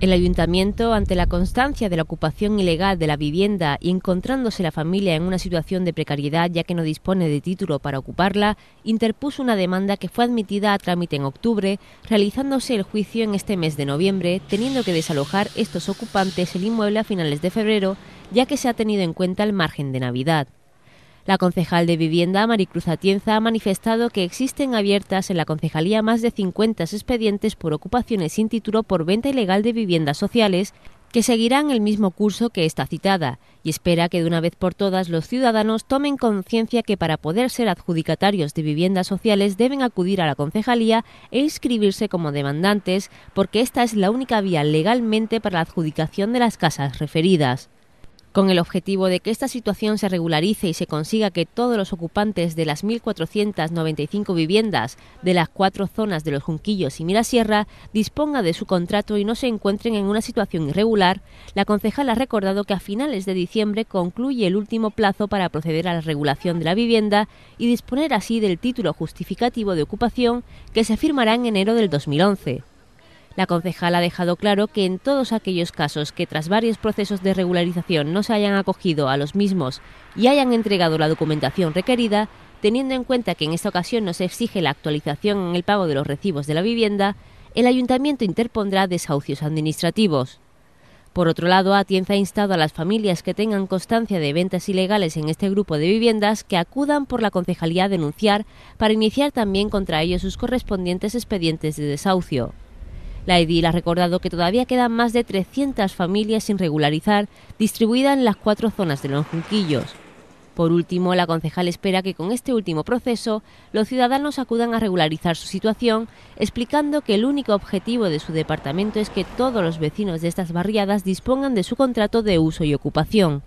El ayuntamiento, ante la constancia de la ocupación ilegal de la vivienda y encontrándose la familia en una situación de precariedad ya que no dispone de título para ocuparla, interpuso una demanda que fue admitida a trámite en octubre, realizándose el juicio en este mes de noviembre, teniendo que desalojar estos ocupantes el inmueble a finales de febrero, ya que se ha tenido en cuenta el margen de Navidad. La concejal de Vivienda, Maricruz Atienza, ha manifestado que existen abiertas en la concejalía más de 50 expedientes por ocupaciones sin título por venta ilegal de viviendas sociales que seguirán el mismo curso que esta citada y espera que de una vez por todas los ciudadanos tomen conciencia que para poder ser adjudicatarios de viviendas sociales deben acudir a la concejalía e inscribirse como demandantes porque esta es la única vía legalmente para la adjudicación de las casas referidas con el objetivo de que esta situación se regularice y se consiga que todos los ocupantes de las 1.495 viviendas de las cuatro zonas de los Junquillos y Mirasierra disponga de su contrato y no se encuentren en una situación irregular, la concejal ha recordado que a finales de diciembre concluye el último plazo para proceder a la regulación de la vivienda y disponer así del título justificativo de ocupación que se firmará en enero del 2011. La concejal ha dejado claro que en todos aquellos casos que tras varios procesos de regularización no se hayan acogido a los mismos y hayan entregado la documentación requerida, teniendo en cuenta que en esta ocasión no se exige la actualización en el pago de los recibos de la vivienda, el ayuntamiento interpondrá desahucios administrativos. Por otro lado, Atienza ha instado a las familias que tengan constancia de ventas ilegales en este grupo de viviendas que acudan por la concejalía a denunciar para iniciar también contra ellos sus correspondientes expedientes de desahucio. La edil ha recordado que todavía quedan más de 300 familias sin regularizar, distribuidas en las cuatro zonas de los junquillos. Por último, la concejal espera que con este último proceso los ciudadanos acudan a regularizar su situación, explicando que el único objetivo de su departamento es que todos los vecinos de estas barriadas dispongan de su contrato de uso y ocupación.